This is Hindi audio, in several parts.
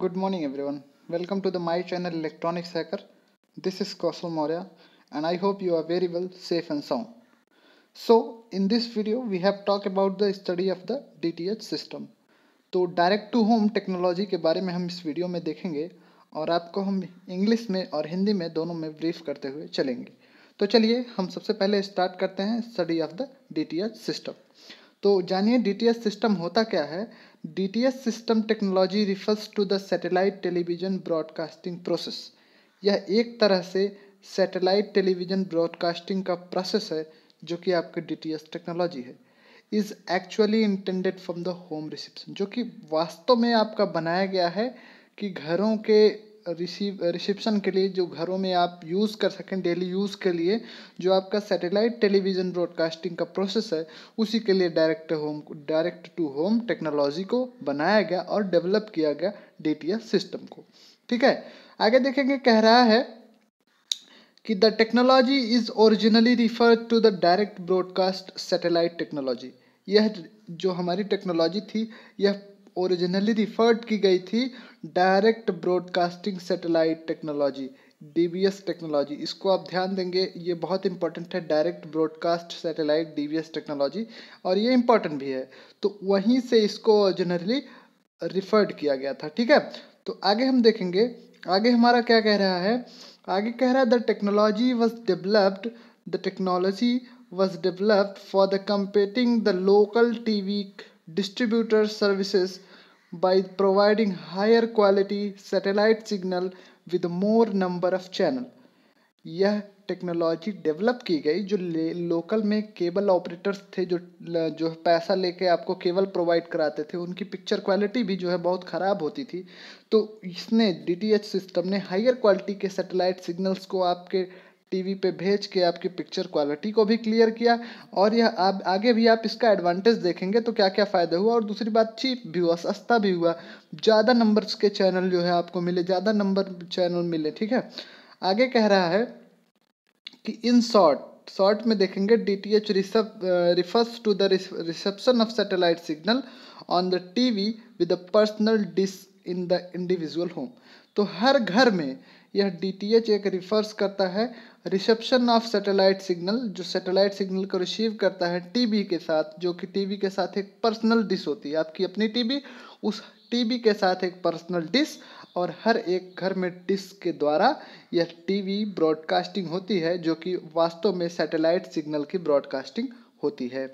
Good morning everyone. Welcome to the my channel Electronics Hacker. This is Kaushal Maurya and I hope you are very well, safe and sound. So in this video we have talked about the study of the DTH system. तो डायरेक्ट टू होम टेक्नोलॉजी के बारे में हम इस वीडियो में देखेंगे और आपको हम इंग्लिश में और हिंदी में दोनों में ब्रीफ करते हुए चलेंगे तो चलिए हम सबसे पहले स्टार्ट करते हैं study of the D system तो जानिए डी सिस्टम होता क्या है DTS system technology refers to the satellite television broadcasting process यह एक तरह से सैटेलाइट टेलीविज़न ब्रॉडकास्टिंग का प्रोसेस है जो कि आपके डीटीएस टेक्नोलॉजी है is actually intended from the home reception जो कि वास्तव में आपका बनाया गया है कि घरों के रिसीव रिसिप्शन के लिए जो घरों में आप यूज़ कर सकें डेली यूज़ के लिए जो आपका सैटेलाइट टेलीविज़न ब्रॉडकास्टिंग का प्रोसेस है उसी के लिए direct home direct to home technology को बनाया गया और डेवलप किया गया डी सिस्टम को ठीक है आगे देखेंगे कह रहा है कि the technology is originally refer to the direct broadcast satellite technology यह जो हमारी टेक्नोलॉजी थी यह ओरिजिनली रिफर्ड की गई थी direct broadcasting satellite technology D technology इसको आप ध्यान देंगे ये बहुत इंपॉर्टेंट है direct broadcast satellite D technology और ये इंपॉर्टेंट भी है तो वहीं से इसको जनरली रिफर्ड किया गया था ठीक है तो आगे हम देखेंगे आगे हमारा क्या कह रहा है आगे कह रहा है the technology was developed the technology was developed for the competing the local T distributor services by providing higher quality satellite signal with more number of channel यह टेक्नोलॉजी डेवलप की गई जो लोकल में केबल ऑपरेटर्स थे जो जो पैसा लेके आपको केबल प्रोवाइड कराते थे उनकी पिक्चर क्वालिटी भी जो है बहुत ख़राब होती थी तो इसने डीटीएच सिस्टम ने हायर क्वालिटी के सैटेलाइट सिग्नल्स को आपके टीवी पे भेज के आपकी पिक्चर क्वालिटी को भी क्लियर किया और यह आप आगे भी आप इसका एडवांटेज देखेंगे तो क्या क्या फ़ायदा हुआ और दूसरी बात चीप भी हुआ सस्ता भी हुआ ज़्यादा नंबर्स के चैनल जो है आपको मिले ज़्यादा नंबर चैनल मिले ठीक है आगे कह रहा है कि इन शॉर्ट शॉर्ट में देखेंगे D T H refers to the reception of satellite signal on the T with a personal dish in the individual home तो हर घर में यह डी एक रिफर्स करता है रिसेप्शन ऑफ सैटेलाइट सिग्नल जो सैटेलाइट सिग्नल को रिसीव करता है टीवी के साथ जो कि टीवी के साथ एक पर्सनल डिश होती है आपकी अपनी टीवी उस टीवी के साथ एक पर्सनल डिश और हर एक घर में डिश के द्वारा यह टीवी ब्रॉडकास्टिंग होती है जो कि वास्तव में सैटेलाइट सिग्नल की ब्रॉडकास्टिंग होती है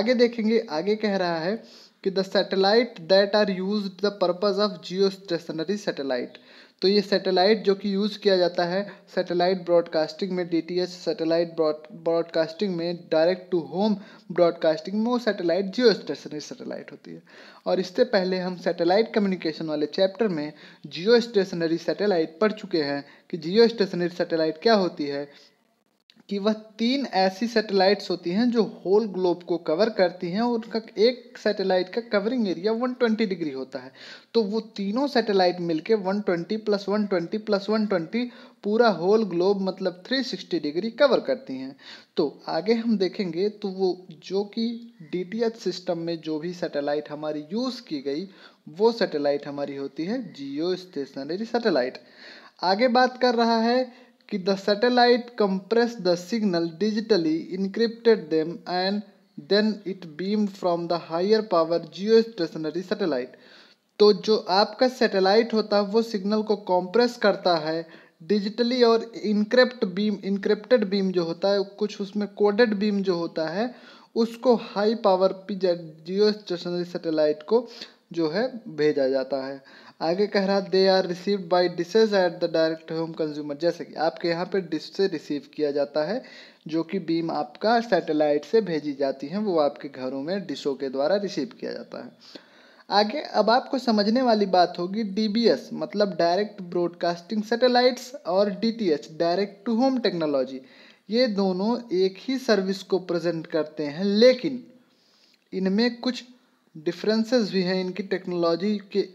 आगे देखेंगे आगे कह रहा है कि the satellite that are use the purpose of Jio stationery satellite तो ये सैटेलाइट जो कि यूज़ किया जाता है सैटेलाइट ब्रॉडकास्टिंग में D T S satellite broadcasting में डायरेक्ट टू होम ब्रॉडकास्टिंग में वो सैटेलाइट जियो स्टेशनरी सैटेलाइट होती है और इससे पहले हम सैटेलाइट कम्युनिकेशन वाले चैप्टर में जियो स्टेशनरी सैटेलाइट पढ़ चुके हैं कि जियो स्टेशनरी सैटेलाइट क्या होती है कि वह तीन ऐसी सैटेलाइट्स होती हैं जो होल ग्लोब को कवर करती हैं और उनका एक सैटेलाइट का कवरिंग एरिया 120 डिग्री होता है तो वो तीनों सैटेलाइट मिलके 120 प्लस 120 प्लस 120 पूरा होल ग्लोब मतलब 360 डिग्री कवर करती हैं तो आगे हम देखेंगे तो वो जो कि डी सिस्टम में जो भी सैटेलाइट हमारी यूज़ की गई वो सैटेलाइट हमारी होती है जियो स्टेशनरी सैटेलाइट आगे बात कर रहा है कि the satellite compress the signal digitally encrypted them and then it beam from the higher power Jio stationery satellite तो जो आपका सैटेलाइट होता है वो सिग्नल को कॉम्प्रेस करता है डिजिटली और इनक्रिप्ट बीम इनक्रिप्टेड बीम जो होता है कुछ उसमें कोडेड बीम जो होता है उसको हाई पावर पी जियो स्टेशनरी सैटेलाइट को जो है भेजा जाता है आगे कह रहा they are receive by dishes at the direct home consumer जैसे कि आपके यहाँ पे डिश से रिसीव किया जाता है जो कि बीम आपका सैटेलाइट से भेजी जाती है वो आपके घरों में डिशों के द्वारा रिसीव किया जाता है आगे अब आपको समझने वाली बात होगी डी मतलब डायरेक्ट ब्रॉडकास्टिंग सैटेलाइट्स और D direct to home technology ये दोनों एक ही सर्विस को प्रेजेंट करते हैं लेकिन इनमें कुछ डिफरेंसेस भी हैं इनकी टेक्नोलॉजी के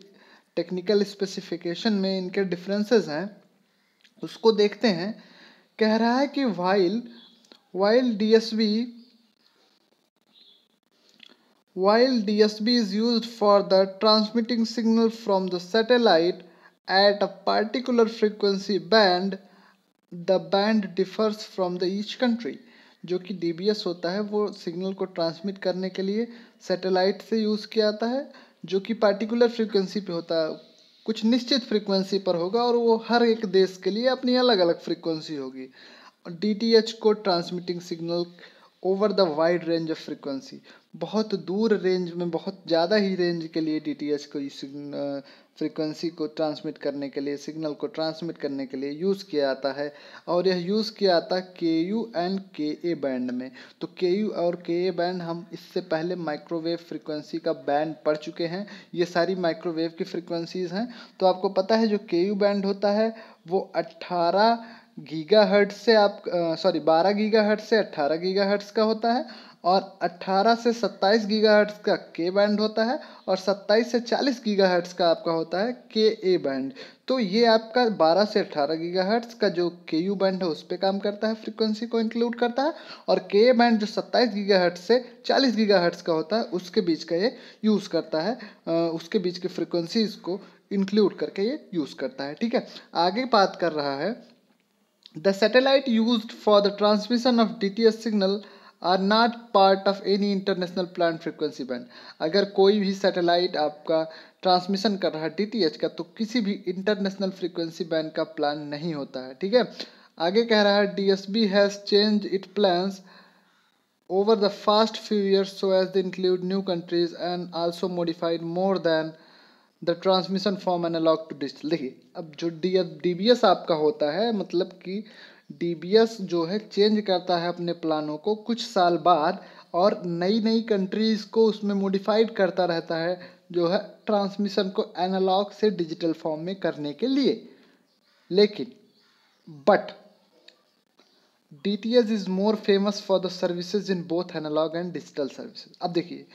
टेक्निकल स्पेसिफिकेशन में इनके डिफरेंसेस हैं उसको देखते हैं कह रहा है कि while while DSB while DSB is use for the transmitting signal from the satellite at a particular frequency band the band differs from the each country जो कि डीबीएस होता है वो सिग्नल को ट्रांसमिट करने के लिए सैटेलाइट से यूज किया जाता है जो कि पार्टिकुलर फ्रीक्वेंसी पे होता है कुछ निश्चित फ्रीक्वेंसी पर होगा और वो हर एक देश के लिए अपनी अलग अलग फ्रीक्वेंसी होगी डी को transmitting signal over the wide range of frequency बहुत दूर रेंज में बहुत ज़्यादा ही रेंज के लिए एच को फ्रिक्वेंसी को ट्रांसमिट करने के लिए सिग्नल को ट्रांसमिट करने के लिए यूज़ किया जाता है और यह यूज़ किया जाता है के यू एंड के ए बैंड में तो के यू और के ए बैंड हम इससे पहले माइक्रोवेव फ्रिक्वेंसी का बैंड पढ़ चुके हैं ये सारी माइक्रोवेव की फ्रिक्वेंसीज़ हैं तो आपको पता है जो के यू बैंड होता है वो अट्ठारह गीगा हर्ट से आप सॉरी बारह गीगा हर्ट से अट्ठारह गीगा हर्ट्स का होता है और 18 से 27 हर्ट्स का के बैंड होता है और 27 से 40 हर्ट्स का आपका होता है के ए बैंड तो ये आपका 12 से 18 हर्ट्स का जो के यू बैंड है उस पर काम करता है फ्रीक्वेंसी को इंक्लूड करता है और के ए बैंड जो 27 हर्ट्स से 40 हर्ट्स का होता है उसके बीच का ये यूज़ करता है उसके बीच की फ्रिक्वेंसीज को इंक्लूड करके ये यूज़ करता है ठीक है आगे बात कर रहा है The satellite used for the transmission of DTS signal are not part of any international plan frequency band अगर कोई भी सैटेलाइट आपका ट्रांसमिशन कर रहा है डीटीएच का तो किसी भी इंटरनेशनल फ्रिक्वेंसी बैंड का प्लान नहीं होता है ठीक है आगे कह रहा है DSB has change it plans over the fast few years so as the include new countries and also modified more than the transmission form analogue to digital देखिए अब जो डी डी आपका होता है मतलब कि डी जो है चेंज करता है अपने प्लानों को कुछ साल बाद और नई नई कंट्रीज़ को उसमें मोडिफाइड करता रहता है जो है ट्रांसमिशन को एनालॉग से डिजिटल फॉर्म में करने के लिए लेकिन but D T S is more famous for the services in both analogue and digital services अब देखिए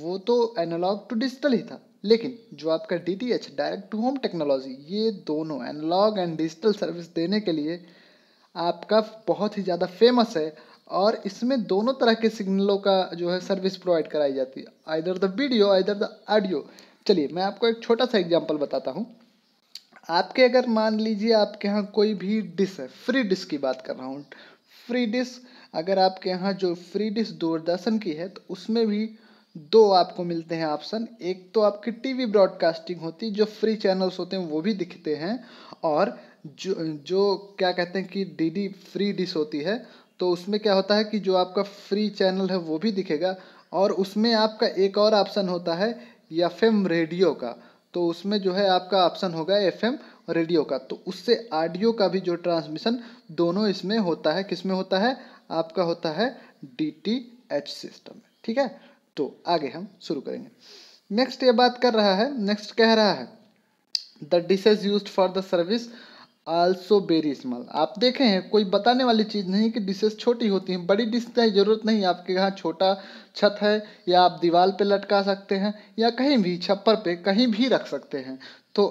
वो तो एनालॉग टू डिजिटल ही था लेकिन जो आपका D T H direct to home technology ये दोनों एनालॉग एंड डिजिटल सर्विस देने के लिए आपका बहुत ही ज़्यादा फेमस है और इसमें दोनों तरह के सिग्नलों का जो है सर्विस प्रोवाइड कराई जाती है इधर द वीडियो इधर द ऑडियो चलिए मैं आपको एक छोटा सा एग्जाम्पल बताता हूँ आपके अगर मान लीजिए आपके यहाँ कोई भी डिश है फ्री डिश की बात कर रहा हूँ फ्री डिश अगर आपके यहाँ जो फ्री डिश दूरदर्शन की है तो उसमें भी दो आपको मिलते हैं ऑप्शन एक तो आपकी टीवी ब्रॉडकास्टिंग होती है जो फ्री चैनल्स होते हैं वो भी दिखते हैं और जो जो क्या कहते हैं कि डीडी फ्री डिश होती है तो उसमें क्या होता है कि जो आपका फ्री चैनल है वो भी दिखेगा और उसमें आपका एक और ऑप्शन होता है एफ रेडियो का तो उसमें जो है आपका ऑप्शन होगा एफ रेडियो का तो उससे ऑडियो का भी जो ट्रांसमिशन दोनों इसमें होता है किसमें होता है आपका होता है डी टी एच सिस्टम ठीक है तो आगे हम शुरू करेंगे नेक्स्ट ये बात कर रहा है नेक्स्ट कह रहा है the dishes use for the service also very small आप देखे हैं कोई बताने वाली चीज़ नहीं कि डिशेज छोटी होती हैं बड़ी डिश की ज़रूरत नहीं आपके यहाँ छोटा छत है या आप दीवार पे लटका सकते हैं या कहीं भी छप्पर पे कहीं भी रख सकते हैं तो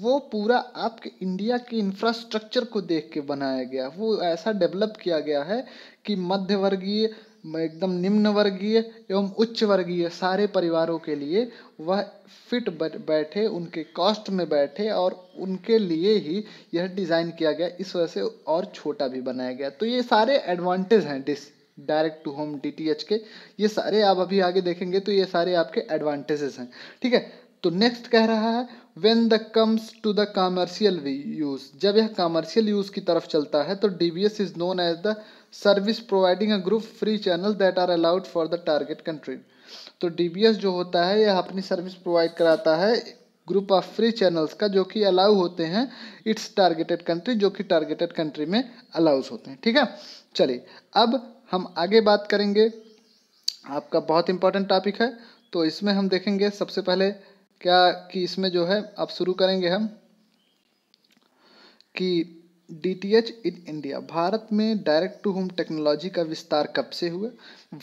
वो पूरा आपके इंडिया के इंफ्रास्ट्रक्चर को देख के बनाया गया वो ऐसा डेवलप किया गया है कि मध्यवर्गीय एकदम निम्न वर्गीय एवं उच्च वर्गीय सारे परिवारों के लिए वह फिट बैठे उनके कॉस्ट में बैठे और उनके लिए ही यह डिज़ाइन किया गया इस वजह से और छोटा भी बनाया गया तो ये सारे एडवांटेज हैं this direct to home D के ये सारे आप अभी आगे देखेंगे तो ये सारे आपके एडवांटेजेस हैं ठीक है तो नेक्स्ट कह रहा है when the comes to the commercial use जब यह कामर्शियल यूज की तरफ चलता है तो DBS is known as the service providing a group free channel that are allowed for the target country तो डीबीएस जो होता है यह अपनी सर्विस प्रोवाइड कराता है ग्रुप ऑफ फ्री चैनल्स का जो कि अलाउ होते हैं इट्स टारगेटेड कंट्री जो कि टारगेटेड कंट्री में अलाउज होते हैं ठीक है चलिए अब हम आगे बात करेंगे आपका बहुत इंपॉर्टेंट टॉपिक है तो इसमें हम देखेंगे सबसे पहले क्या कि इसमें जो है अब शुरू करेंगे हम कि डीटीएच इन इंडिया भारत में डायरेक्ट टू होम टेक्नोलॉजी का विस्तार कब से हुआ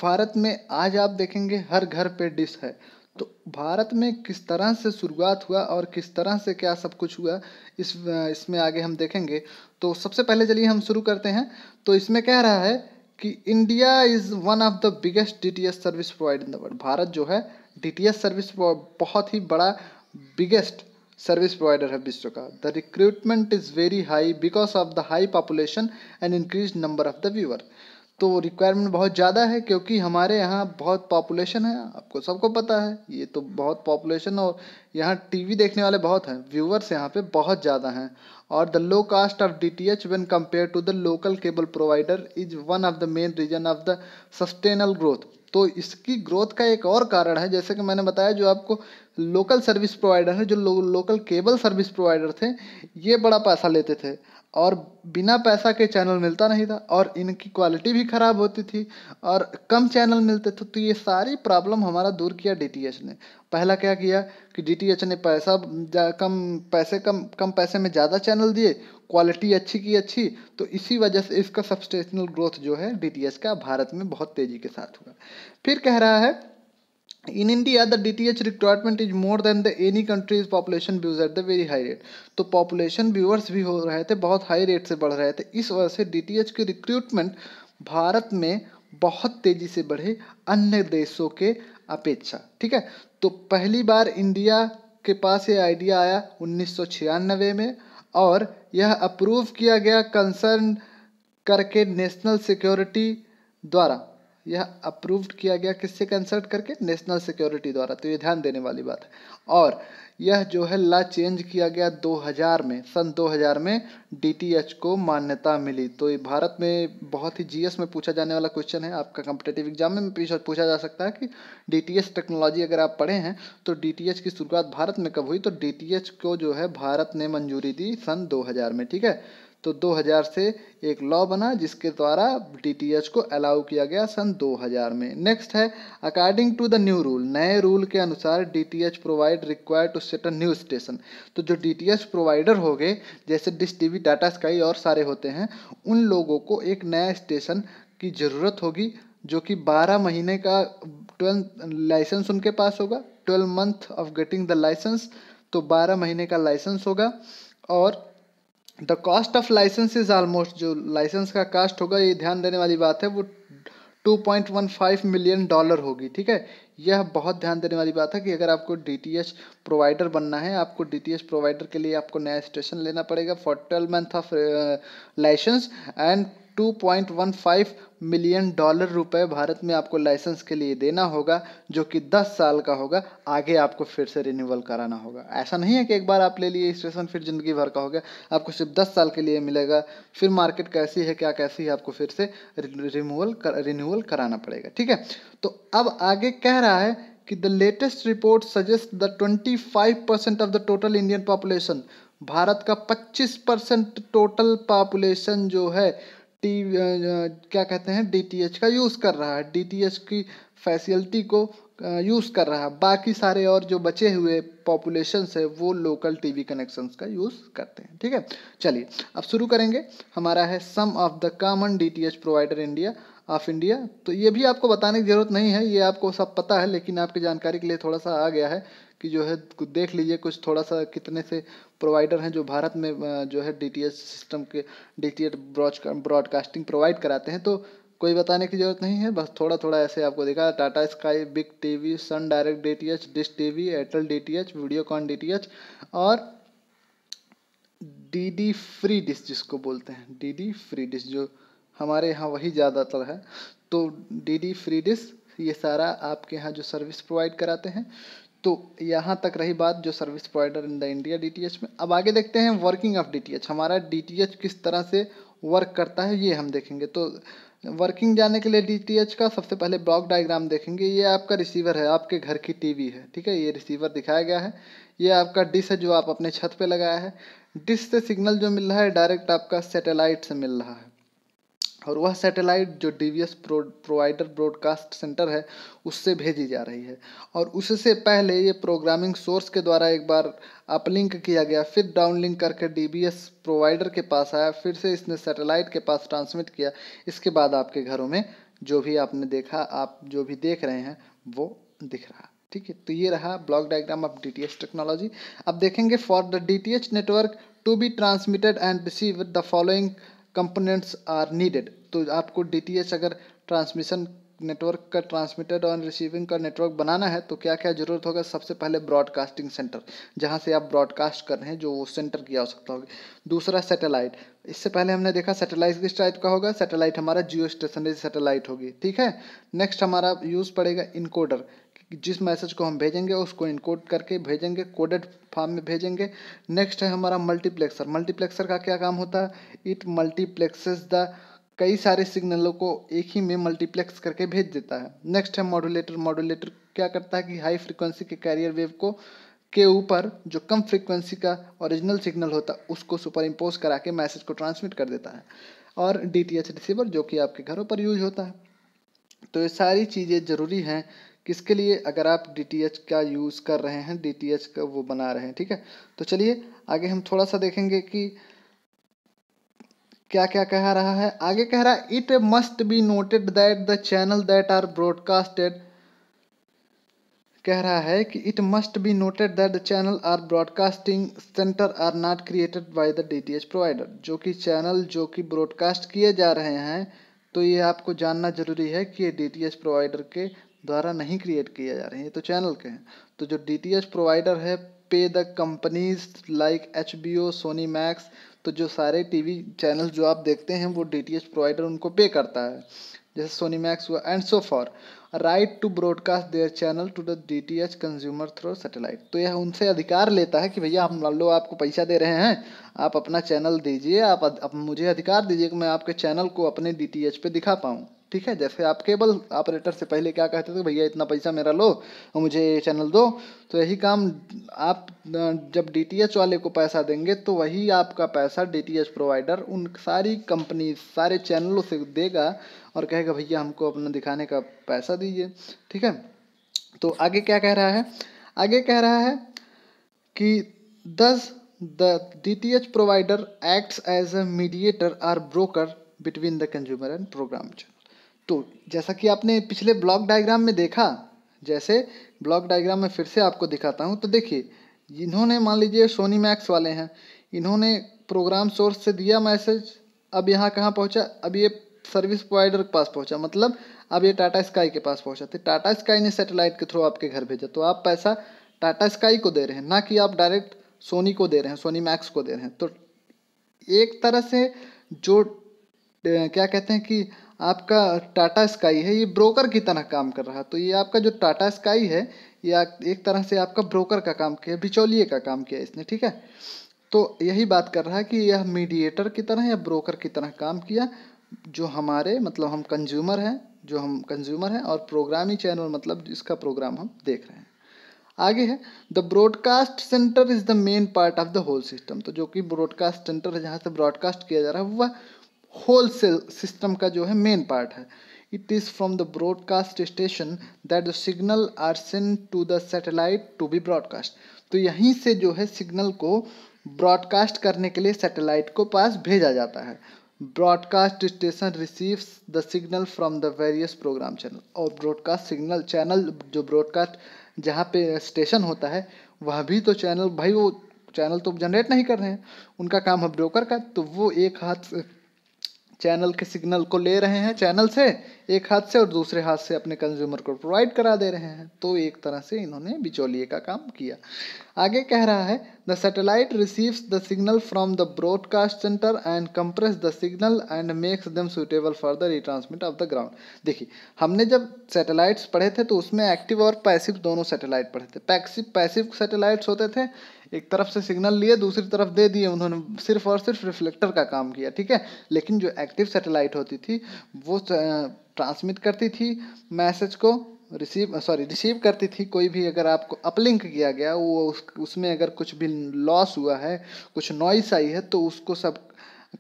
भारत में आज आप देखेंगे हर घर पे डिश है तो भारत में किस तरह से शुरुआत हुआ और किस तरह से क्या सब कुछ हुआ इस इसमें आगे हम देखेंगे तो सबसे पहले चलिए हम शुरू करते हैं तो इसमें कह रहा है कि India is one of the biggest D service provide in the world Bharat जो है डीटीएस सर्विस बहुत ही बड़ा बिगेस्ट सर्विस प्रोवाइडर है विश्व का the recruitment is very high because of the high population and increase number of the viewer तो रिक्वायरमेंट बहुत ज़्यादा है क्योंकि हमारे यहाँ बहुत पॉपुलेशन है आपको सबको पता है ये तो बहुत पॉपुलेशन और यहाँ टीवी देखने वाले बहुत हैं व्यूअर्स यहाँ पे बहुत ज़्यादा हैं और the low cost of D T H when compare to the local cable provider is one of the main reason of the sustainable growth तो इसकी ग्रोथ का एक और कारण है जैसे कि मैंने बताया जो आपको लोकल सर्विस प्रोवाइडर है जो low, local cable service provider थे ये बड़ा पैसा लेते थे और बिना पैसा के चैनल मिलता नहीं था और इनकी क्वालिटी भी ख़राब होती थी और कम चैनल मिलते थे तो ये सारी प्रॉब्लम हमारा दूर किया डी ने पहला क्या किया कि डी ने पैसा कम पैसे कम कम पैसे में ज़्यादा चैनल दिए क्वालिटी अच्छी की अच्छी तो इसी वजह से इसका सब्सटेशनल ग्रोथ जो है डी का भारत में बहुत तेज़ी के साथ हुआ फिर कह रहा है the D T H requirement is more than the any countries population views at the very high rate तो पॉपुलेशन व्यूअर्स भी हो रहे थे बहुत हाई रेट से बढ़ रहे थे इस वजह से डी टी एच के रिक्रूटमेंट भारत में बहुत तेजी से बढ़े अन्य देशों के अपेक्षा ठीक है तो पहली बार इंडिया के पास ये आइडिया आया उन्नीस सौ छियानवे में और यह अप्रूव किया गया कंसर्न करके नेशनल सिक्योरिटी द्वारा यह अप्रूव्ड किया गया किससे कंसल्ट करके नेशनल सिक्योरिटी द्वारा तो ये ध्यान देने वाली बात है और यह जो है ला चेंज किया गया 2000 में सन 2000 में डीटीएच को मान्यता मिली तो ये भारत में बहुत ही जीएस में पूछा जाने वाला क्वेश्चन है आपका कम्पिटेटिव एग्जाम में पूछा जा सकता है कि डीटीएच टेक्नोलॉजी अगर आप पढ़े हैं तो डीटीएच की शुरुआत भारत में कब हुई तो डीटीएच को जो है भारत ने मंजूरी दी सन दो में ठीक है तो 2000 से एक लॉ बना जिसके द्वारा डीटीएच को अलाउ किया गया सन 2000 में नेक्स्ट है according to the new rule नए रूल के अनुसार DTH provide require to set a new station तो जो डीटीएच प्रोवाइडर हो गए जैसे डिश टीवी डाटा स्काई और सारे होते हैं उन लोगों को एक नया स्टेशन की ज़रूरत होगी जो कि 12 महीने का ट्वेल्व लाइसेंस उनके पास होगा twelve month of getting the licence तो 12 महीने का लाइसेंस होगा और the cost of licence is almost जो लाइसेंस का कास्ट होगा ये ध्यान देने वाली बात है वो 2.15 मिलियन डॉलर होगी ठीक है यह बहुत ध्यान देने वाली बात है कि अगर आपको डी प्रोवाइडर बनना है आपको डी प्रोवाइडर के लिए आपको नया स्टेशन लेना पड़ेगा for twelve month of licence and 2.15 million dollar रुपए भारत में आपको लाइसेंस के लिए देना होगा जो कि 10 साल का होगा आगे आपको फिर से रिन्यूअल कराना होगा ऐसा नहीं है कि एक बार आप ले लिए स्टेशन फिर ज़िंदगी भर का हो गया आपको सिर्फ 10 साल के लिए मिलेगा फिर मार्केट कैसी है क्या कैसी है आपको फिर से रिमूवल कर, रिन्यूअल कराना पड़ेगा ठीक है तो अब आगे कह रहा है कि the latest report suggest the 25 percent of the total Indian population Bharat का 25 परसेंट टोटल पॉपुलेशन जो है टी क्या कहते हैं डीटीएच का यूज़ कर रहा है डीटीएच की फैसिलिटी को यूज़ कर रहा है बाकी सारे और जो बचे हुए पॉपुलेशन है वो लोकल टीवी कनेक्शंस का यूज़ करते हैं ठीक है चलिए अब शुरू करेंगे हमारा है some of the common DTH provider India of India तो ये भी आपको बताने की ज़रूरत नहीं है ये आपको सब पता है लेकिन आपकी जानकारी के लिए थोड़ा सा आ गया है कि जो है देख लीजिए कुछ थोड़ा सा कितने से प्रोवाइडर हैं जो भारत में जो है डी सिस्टम के डी टी ब्रॉडकास्टिंग प्रोवाइड कराते हैं तो कोई बताने की जरूरत नहीं है बस थोड़ा थोड़ा ऐसे आपको दिखा Tata Sky Big TV Sun Direct D T H Dish T V Airtel D T H Videocon D T H और डी डी फ्री डिश जिसको बोलते हैं डी डी फ्री डिश जो हमारे यहाँ वही ज़्यादातर है तो डी डी फ्री डिश ये सारा आपके यहाँ जो सर्विस प्रोवाइड कराते हैं तो यहाँ तक रही बात जो service provider in the India D में अब आगे देखते हैं वर्किंग ऑफ डी हमारा डी किस तरह से वर्क करता है ये हम देखेंगे तो वर्किंग जाने के लिए डी का सबसे पहले ब्लॉक डायग्राम देखेंगे ये आपका रिसीवर है आपके घर की टीवी है ठीक है ये रिसीवर दिखाया गया है ये आपका डिश है जो आप अपने छत पे लगाया है डिश से सिग्नल जो मिल रहा है डायरेक्ट आपका सैटेलाइट से मिल रहा है और वह सैटेलाइट जो D V S provider broadcast centre है उससे भेजी जा रही है और उससे पहले ये प्रोग्रामिंग सोर्स के द्वारा एक बार अपलिंक किया गया फिर डाउनलिंक करके डी एस प्रोवाइडर के पास आया फिर से इसने सैटेलाइट के पास ट्रांसमिट किया इसके बाद आपके घरों में जो भी आपने देखा आप जो भी देख रहे हैं वो दिख रहा ठीक है तो ये रहा block diagram of D T technology अब देखेंगे for the D T H network to be transmitted and receive the following components are needed तो आपको डी अगर ट्रांसमिशन नेटवर्क का ट्रांसमिटर और रिसीविंग का नेटवर्क बनाना है तो क्या क्या जरूरत होगा सबसे पहले ब्रॉडकास्टिंग सेंटर जहाँ से आप ब्रॉडकास्ट कर रहे हैं जो वो सेंटर की आवश्यकता होगी दूसरा सैटेलाइट इससे पहले हमने देखा सैटेलाइट किस टाइप का होगा सैटेलाइट हमारा जियो स्टेशनरी सैटेलाइट होगी ठीक है नेक्स्ट हमारा यूज़ पड़ेगा इनकोडर जिस मैसेज को हम भेजेंगे उसको इनकोड करके भेजेंगे कोडेड फॉर्म में भेजेंगे नेक्स्ट है हमारा मल्टीप्लेक्सर मल्टीप्लेक्सर का क्या काम होता है इट मल्टीप्लेक्सेस द कई सारे सिग्नलों को एक ही में मल्टीप्लेक्स करके भेज देता है नेक्स्ट है मॉडुलेटर मॉडुलेटर क्या करता है कि हाई फ्रिक्वेंसी के कैरियर वेव को के ऊपर जो कम फ्रिक्वेंसी का ओरिजिनल सिग्नल होता है उसको सुपर इम्पोज करा के मैसेज को ट्रांसमिट कर देता है और डी रिसीवर जो कि आपके घरों पर यूज होता है तो ये सारी चीज़ें ज़रूरी हैं किसके लिए अगर आप डी का यूज़ कर रहे हैं डी का वो बना रहे हैं ठीक है तो चलिए आगे हम थोड़ा सा देखेंगे कि क्या क्या कह रहा है आगे कह रहा है it must be noted that the channel that are broadcasted कह रहा है कि it must be noted that the channel are broadcasting centre are not created by the DTH provider जो कि चैनल जो कि ब्रॉडकास्ट किए जा रहे हैं तो ये आपको जानना जरूरी है कि ये डीटीएच प्रोवाइडर के द्वारा नहीं क्रिएट किया जा रहे हैं ये तो चैनल के हैं तो जो डी प्रोवाइडर है pay the companies like H B O Sony Max तो जो सारे टी वी चैनल जो आप देखते हैं वो डी प्रोवाइडर उनको पे करता है जैसे सोनी मैक्स हुआ and so for right to broadcast their channel to the D T H consumer through satellite तो यह उनसे अधिकार लेता है कि भैया हम मान लो आपको पैसा दे रहे हैं आप अपना चैनल दीजिए आप, आप मुझे अधिकार दीजिए कि मैं आपके चैनल को अपने डी टी एच पे दिखा पाऊँ ठीक है जैसे आप केबल ऑपरेटर से पहले क्या कहते थे भैया इतना पैसा मेरा लो और मुझे चैनल दो तो यही काम आप जब डीटीएच वाले को पैसा देंगे तो वही आपका पैसा डीटीएच प्रोवाइडर उन सारी कंपनी सारे चैनलों से देगा और कहेगा भैया हमको अपना दिखाने का पैसा दीजिए ठीक है तो आगे क्या कह रहा है आगे कह रहा है कि thus the D T H provider acts as a mediator or broker between the consumer and programme तो जैसा कि आपने पिछले ब्लॉक डायग्राम में देखा जैसे ब्लॉक डायग्राम में फिर से आपको दिखाता हूँ तो देखिए इन्होंने मान लीजिए सोनी मैक्स वाले हैं इन्होंने प्रोग्राम सोर्स से दिया मैसेज अब यहाँ कहाँ पहुँचा अब ये सर्विस प्रोवाइडर के पास पहुँचा मतलब अब ये टाटा स्काई के पास पहुँचा तो टाटा स्काई ने सैटेलाइट के थ्रू आपके घर भेजा तो आप पैसा टाटा स्काई को दे रहे हैं ना कि आप डायरेक्ट सोनी को दे रहे हैं सोनी मैक्स को दे रहे हैं तो एक तरह से जो क्या कहते हैं कि आपका टाटा स्काई है ये ब्रोकर की तरह काम कर रहा तो ये आपका जो टाटा स्काई है ये एक तरह से आपका ब्रोकर का काम किया बिचौलिए का काम किया इसने ठीक है तो यही बात कर रहा है कि यह मीडिएटर की तरह या ब्रोकर की तरह काम किया जो हमारे मतलब हम कंज्यूमर हैं जो हम कंज्यूमर हैं और प्रोग्रामी चैनल मतलब इसका प्रोग्राम हम देख रहे हैं आगे है the broadcast centre is the main part of the whole system तो जो कि ब्रॉडकास्ट सेंटर है जहाँ से ब्रॉडकास्ट किया जा रहा है वह होल सिस्टम का जो है मेन पार्ट है it is from the broadcast station that the signal are send to the satellite to be broadcast तो यहीं से जो है सिग्नल को ब्रॉडकास्ट करने के लिए सैटेलाइट को पास भेजा जाता है broadcast station receives the signal from the various programme channel और ब्रॉडकास्ट सिग्नल चैनल जो ब्रॉडकास्ट जहाँ पे स्टेशन होता है वह भी तो चैनल भाई वो चैनल तो जनरेट नहीं कर रहे हैं उनका काम है ब्रोकर का तो वो एक हाथ चैनल के सिग्नल को ले रहे हैं चैनल से एक हाथ से और दूसरे हाथ से अपने कंज्यूमर को प्रोवाइड करा दे रहे हैं तो एक तरह से इन्होंने बिचौलिए का काम किया आगे कह रहा है the satellite receives the signal from the broadcast centre and compress the signal and makes them suitable for the retransmit off the ground देखिए हमने जब सेटेलाइट्स पढ़े थे तो उसमें एक्टिव और पैसिव दोनों सेटेलाइट पढ़े थे पैसिव पैसिव सेटेलाइट्स होते थे एक तरफ से सिग्नल लिए दूसरी तरफ दे दिए उन्होंने सिर्फ और सिर्फ रिफ्लेक्टर का काम किया ठीक है लेकिन जो एक्टिव सेटेलाइट होती थी वो ट्रांसमिट करती थी मैसेज को रिसीव सॉरी रिसीव करती थी कोई भी अगर आपको अपलिंक किया गया वो उस उसमें अगर कुछ भी लॉस हुआ है कुछ नॉइस आई है तो उसको सब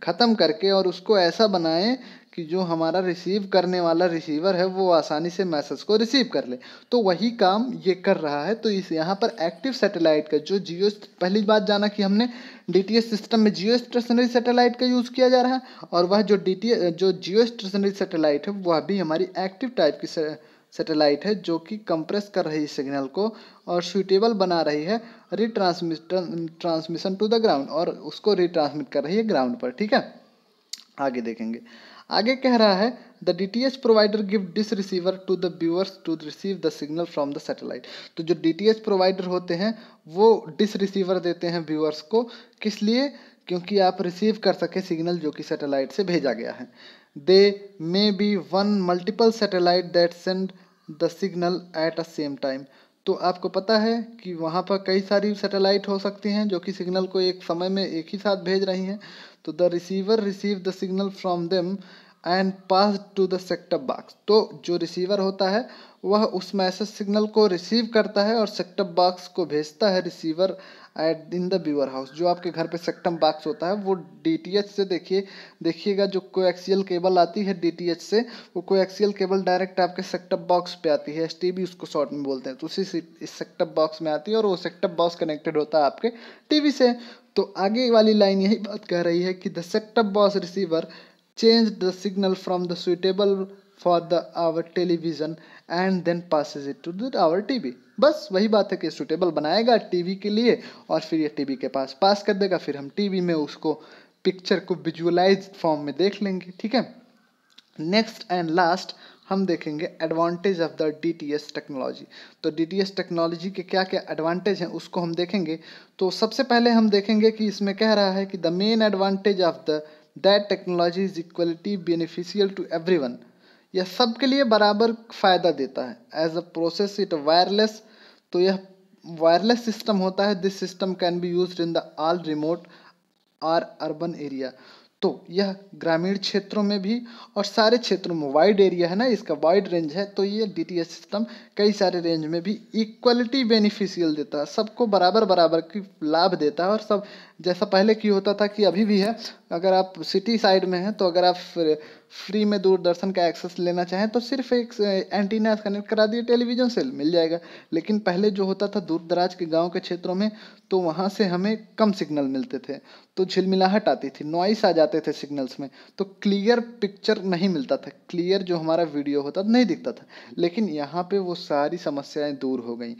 ख़त्म करके और उसको ऐसा बनाएं कि जो हमारा रिसीव करने वाला रिसीवर है वो आसानी से मैसेज को रिसीव कर ले तो वही काम ये कर रहा है तो इस यहाँ पर एक्टिव सैटेलाइट का जो जियो पहली बात जाना कि हमने डी सिस्टम में जियो स्टेशनरी सैटेलाइट का यूज़ किया जा रहा है और वह जो डी जो जियो स्टेशनरी सैटेलाइट है वह भी हमारी एक्टिव टाइप की सैटेलाइट है जो कि कंप्रेस कर रही है सिग्नल को और सुइटेबल बना रही है retransmission transmission to the ground और उसको रिट्रांसमिट कर रही है ग्राउंड पर ठीक है आगे देखेंगे आगे कह रहा है the D T H provider give this receiver to the viewers to receive the signal from the satellite तो जो डी टी एच प्रोवाइडर होते हैं वो डिस रिसीवर देते हैं व्यूअर्स को किस लिए क्योंकि आप रिसीव कर सके सिग्नल जो कि सैटेलाइट से भेजा गया है they may be one multiple satellite that send the signal at a same time तो आपको पता है कि वहाँ पर कई सारी सैटेलाइट हो सकती हैं जो कि सिग्नल को एक समय में एक ही साथ भेज रही हैं तो the receiver receive the signal from them and pass to the set box तो जो रिसीवर होता है वह उस मैसेज सिग्नल को रिसीव करता है और सेक्ट बॉक्स को भेजता है receiver at in the viewer house जो आपके घर पे सेक्टम बॉक्स होता है वो डी से देखिए देखिएगा जो कोएक्सियल केबल आती है डी से वो कोएक्सियल केबल डायरेक्ट आपके सेक्टअप बॉक्स पे आती है एस उसको शॉर्ट में बोलते हैं तो उसी इस सेक्टम बॉक्स में आती है और वो सेक्ट बॉक्स कनेक्टेड होता है आपके टी से तो आगे वाली लाइन यही बात कह रही है कि the setup box receiver changed the signal from the suitable for the our television and then passes it to the our TV. बस वही बात है कि सुटेबल बनाएगा टीवी के लिए और फिर ये टीवी के पास पास कर देगा फिर हम टीवी में उसको पिक्चर को विजुअलाइज फॉर्म में देख लेंगे ठीक है नेक्स्ट एंड लास्ट हम देखेंगे advantage of the D T S technology तो डी टी एस टेक्नोलॉजी के क्या क्या एडवांटेज हैं उसको हम देखेंगे तो सबसे पहले हम देखेंगे कि इसमें कह रहा है कि the main advantage of the that technology is equality beneficial to every one यह सबके लिए बराबर फ़ायदा देता है as a process it wireless तो यह वायरलेस सिस्टम होता है this system can be use in the all remote or urban area तो यह ग्रामीण क्षेत्रों में भी और सारे क्षेत्रों में वाइड एरिया है ना इसका वाइड रेंज है तो ये डी सिस्टम कई सारे रेंज में भी इक्वलिटी बेनिफिशियल देता है सबको बराबर बराबर की लाभ देता है और सब जैसा पहले की होता था कि अभी भी है अगर आप सिटी साइड में हैं तो अगर आप फ्री में दूरदर्शन का एक्सेस लेना चाहें तो सिर्फ एक एंटीना कनेक्ट करा दिए टेलीविज़न से मिल जाएगा लेकिन पहले जो होता था दूर दराज के गाँव के क्षेत्रों में तो वहाँ से हमें कम सिग्नल मिलते थे तो झिलमिलाहट आती थी नॉइस आ जाते थे सिग्नल्स में तो क्लियर पिक्चर नहीं मिलता था क्लियर जो हमारा वीडियो होता नहीं दिखता था लेकिन यहाँ पे वो सारी समस्याएँ दूर हो गई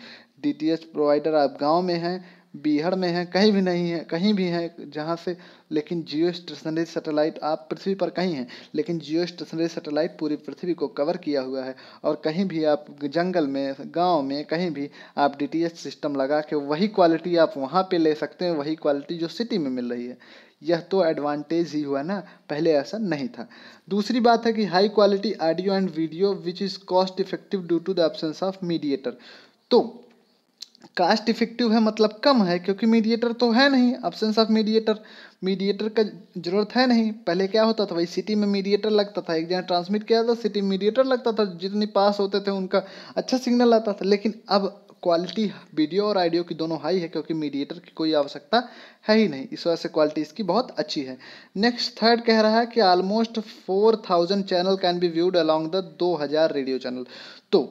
डी प्रोवाइडर आप गाँव में हैं बीहड़ में है कहीं भी नहीं है कहीं भी है जहाँ से लेकिन जियो स्टेशनरी सेटेलाइट आप पृथ्वी पर कहीं हैं लेकिन जियो स्टेशनरी सेटेलाइट पूरी पृथ्वी को कवर किया हुआ है और कहीं भी आप जंगल में गांव में कहीं भी आप डी सिस्टम लगा के वही क्वालिटी आप वहाँ पे ले सकते हैं वही क्वालिटी जो सिटी में मिल रही है यह तो एडवांटेज ही हुआ ना पहले ऐसा नहीं था दूसरी बात है कि high quality audio and video which is cost effective due to the absence of mediator तो कास्ट इफेक्टिव है मतलब कम है क्योंकि मीडिएटर तो है नहीं अब्सेंस ऑफ मीडिएटर मीडिएटर का जरूरत है नहीं पहले क्या होता था भाई सिटी में मीडिएटर लगता था एक जगह ट्रांसमिट किया था सिटी में मीडिएटर लगता था जितने पास होते थे उनका अच्छा सिग्नल आता था लेकिन अब क्वालिटी वीडियो और ऑडियो की दोनों हाई है क्योंकि मीडिएटर की कोई आवश्यकता है ही नहीं इस वजह से क्वालिटी इसकी बहुत अच्छी है नेक्स्ट थर्ड कह रहा है कि almost four thousand channel can be viewed along the दो हज़ार रेडियो चैनल तो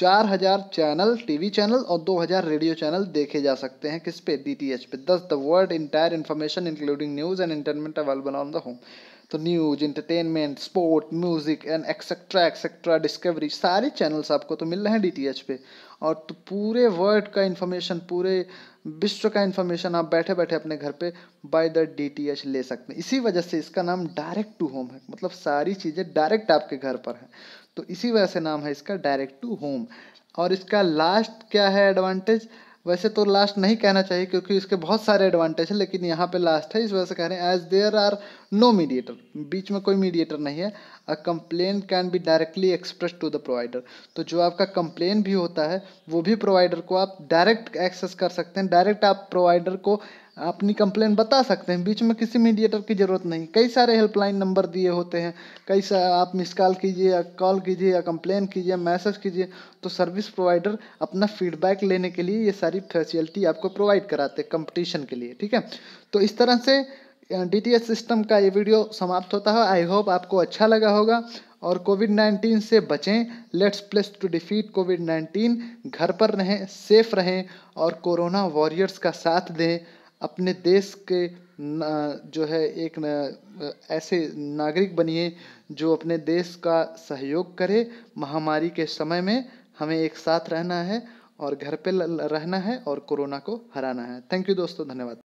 चार हजार चैनल टीवी चैनल और दो हजार रेडियो चैनल देखे जा सकते हैं किस पे D T H pay this the world entire information including news and entertainment available on the home तो news entertainment sport music and etcetera etcetera discovery सारे चैनल्स आपको तो मिल रहे हैं डी पे और तो पूरे वर्ल्ड का इन्फॉर्मेशन पूरे विश्व का इन्फॉर्मेशन आप बैठे बैठे अपने घर पे बाय द डी ले सकते हैं इसी वजह से इसका नाम डायरेक्ट टू होम है मतलब सारी चीज़ें डायरेक्ट आपके घर पर है तो इसी वजह से नाम है इसका डायरेक्ट टू होम और इसका लास्ट क्या है एडवांटेज वैसे तो लास्ट नहीं कहना चाहिए क्योंकि इसके बहुत सारे एडवांटेज हैं लेकिन यहाँ पे लास्ट है इस वजह से कह रहे हैं as there are no mediator बीच में कोई मीडिएटर नहीं है a complain can be directly express to the provider तो जो आपका कंप्लेन भी होता है वो भी प्रोवाइडर को आप डायरेक्ट एक्सेस कर सकते हैं डायरेक्ट आप प्रोवाइडर को अपनी कंप्लेन बता सकते हैं बीच में किसी मीडिएटर की ज़रूरत नहीं कई सारे हेल्पलाइन नंबर दिए होते हैं कई सा आप मिस कॉल कीजिए या कॉल कीजिए या कंप्लेन कीजिए मैसेज कीजिए तो सर्विस प्रोवाइडर अपना फीडबैक लेने के लिए ये सारी फैसिलिटी आपको प्रोवाइड कराते हैं कंपटीशन के लिए ठीक है तो इस तरह से डी सिस्टम का ये वीडियो समाप्त होता है आई होप आपको अच्छा लगा होगा और कोविड नाइन्टीन से बचें let's place to defeat Covid nineteen घर पर रहें सेफ रहें और कोरोना वॉरियर्स का साथ दें अपने देश के जो है एक न, ऐसे नागरिक बनिए जो अपने देश का सहयोग करे महामारी के समय में हमें एक साथ रहना है और घर पे रहना है और कोरोना को हराना है थैंक यू दोस्तों धन्यवाद